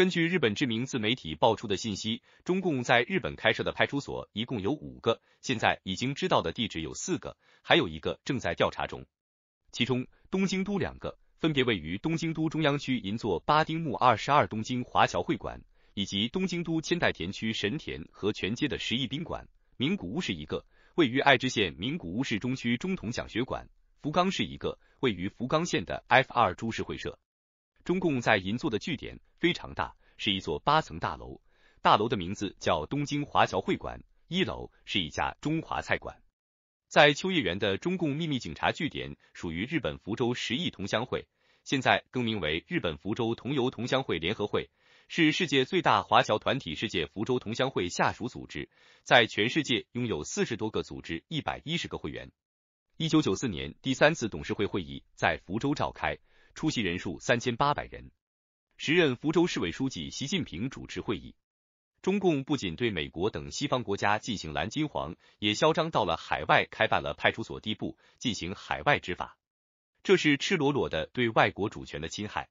根据日本知名自媒体爆出的信息，中共在日本开设的派出所一共有五个，现在已经知道的地址有四个，还有一个正在调查中。其中，东京都两个，分别位于东京都中央区银座八丁目二十二东京华侨会馆，以及东京都千代田区神田和泉街的十亿宾馆。名古屋市一个，位于爱知县名古屋市中区中统讲学馆。福冈市一个，位于福冈县的 F 二株式会社。中共在银座的据点非常大，是一座八层大楼。大楼的名字叫东京华侨会馆，一楼是一家中华菜馆。在秋叶原的中共秘密警察据点属于日本福州十亿同乡会，现在更名为日本福州同游同乡会联合会，是世界最大华侨团体世界福州同乡会下属组织，在全世界拥有四十多个组织，一百一十个会员。一九九四年第三次董事会会议在福州召开。出席人数三千八百人，时任福州市委书记习近平主持会议。中共不仅对美国等西方国家进行蓝金黄，也嚣张到了海外开办了派出所地步，进行海外执法，这是赤裸裸的对外国主权的侵害。